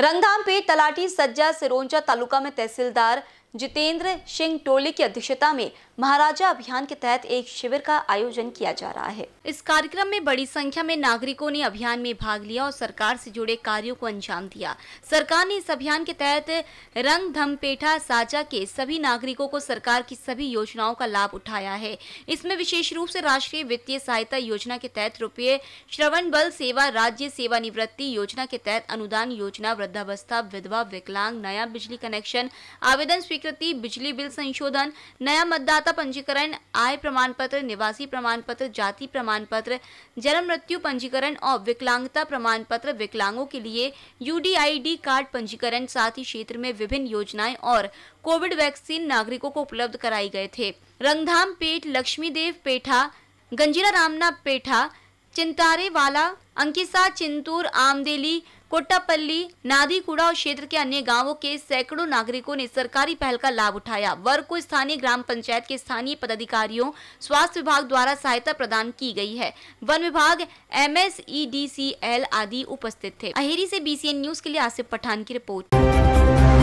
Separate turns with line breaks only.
रंगधाम पेट तलाटी सज्जा सिरोंचा तालुका में तहसीलदार जितेंद्र सिंह टोले की अध्यक्षता में महाराजा अभियान के तहत एक शिविर का आयोजन किया जा रहा है इस कार्यक्रम में बड़ी संख्या में नागरिकों ने अभियान में भाग लिया और सरकार से जुड़े कार्यों को अंजाम दिया सरकार ने इस अभियान के तहत रंग धमपेठा साजा के सभी नागरिकों को सरकार की सभी योजनाओं का लाभ उठाया है इसमें विशेष रूप से राष्ट्रीय वित्तीय सहायता योजना के तहत रुपये श्रवण बल सेवा राज्य सेवा निवृत्ति योजना के तहत अनुदान योजना वृद्धावस्था विधवा विकलांग नया बिजली कनेक्शन आवेदन स्वीकार स्वीकृति बिजली बिल संशोधन नया मतदाता पंजीकरण आय प्रमाण पत्र निवासी प्रमाण पत्र जाति प्रमाण पत्र जन्म मृत्यु पंजीकरण और विकलांगता प्रमाण पत्र विकलांगों के लिए यूडीआईडी कार्ड पंजीकरण साथ ही क्षेत्र में विभिन्न योजनाएं और कोविड वैक्सीन नागरिकों को उपलब्ध कराई गए थे रंगधाम पेठ लक्ष्मी पेठा गंजीरा रामना पेठा चिंतारे वाला अंकिसा चिंतूर आमदेली कोटापल्ली नादीकुड़ा और क्षेत्र के अन्य गांवों के सैकड़ों नागरिकों ने सरकारी पहल का लाभ उठाया वर्ग को स्थानीय ग्राम पंचायत के स्थानीय पदाधिकारियों स्वास्थ्य विभाग द्वारा सहायता प्रदान की गई है वन विभाग M S E D C L आदि उपस्थित थे अहेरी से बी न्यूज के लिए आसिफ पठान की रिपोर्ट